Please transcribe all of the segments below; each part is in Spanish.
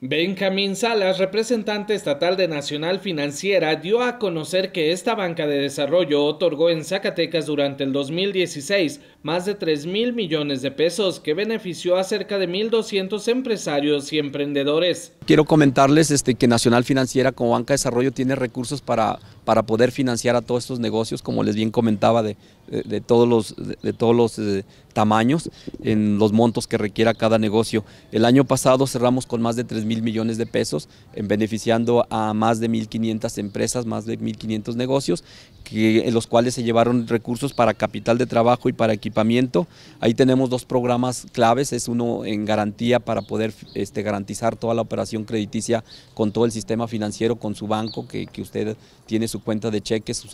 Benjamín Salas, representante estatal de Nacional Financiera, dio a conocer que esta banca de desarrollo otorgó en Zacatecas durante el 2016 más de 3 mil millones de pesos que benefició a cerca de 1.200 empresarios y emprendedores. Quiero comentarles este, que Nacional Financiera como banca de desarrollo tiene recursos para para poder financiar a todos estos negocios, como les bien comentaba, de, de, todos los, de, todos los eh, tamaños, en los montos que requiera cada negocio. El año pasado cerramos con más de 3 mil millones de pesos, en beneficiando a más de 1.500 empresas, más de 1.500 negocios, que, en los cuales se llevaron recursos para capital de trabajo y para equipamiento. Ahí tenemos dos programas claves, es uno en garantía para poder este, garantizar toda la operación crediticia con todo el sistema financiero, con su banco, que, que usted tiene su cuenta de cheques,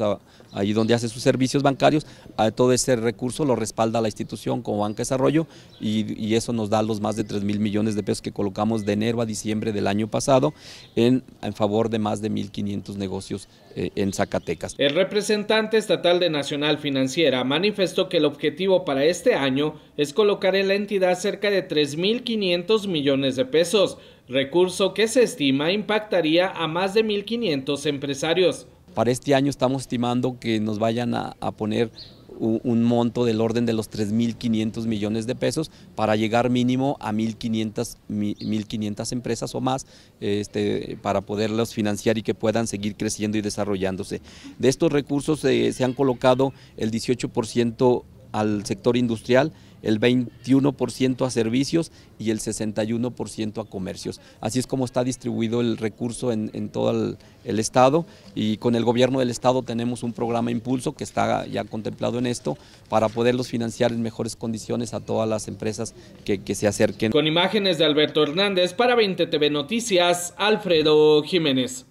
ahí donde hace sus servicios bancarios, a todo ese recurso lo respalda la institución como Banca Desarrollo y, eso nos da los más de 3 mil millones de pesos que colocamos de enero a diciembre del año pasado en, favor de más de 1.500 negocios eh, en Zacatecas. El representante estatal de Nacional Financiera manifestó que el objetivo para este año es colocar en la entidad cerca de 3.500 millones de pesos, recurso que se estima impactaría a más de 1.500 empresarios. Para este año estamos estimando que nos vayan a, poner un, monto del orden de los 3.500 millones de pesos para llegar mínimo a 1.500, empresas o más este, para poderlos financiar y que puedan seguir creciendo y desarrollándose. De estos recursos eh, se han colocado el 18% al sector industrial, el 21% a servicios y el 61% a comercios. Así es como está distribuido el recurso en, todo el, Estado y con el gobierno del Estado tenemos un programa impulso que está ya contemplado en esto para poderlos financiar en mejores condiciones a todas las empresas que, que se acerquen. Con imágenes de Alberto Hernández para 20 TV Noticias, Alfredo Jiménez.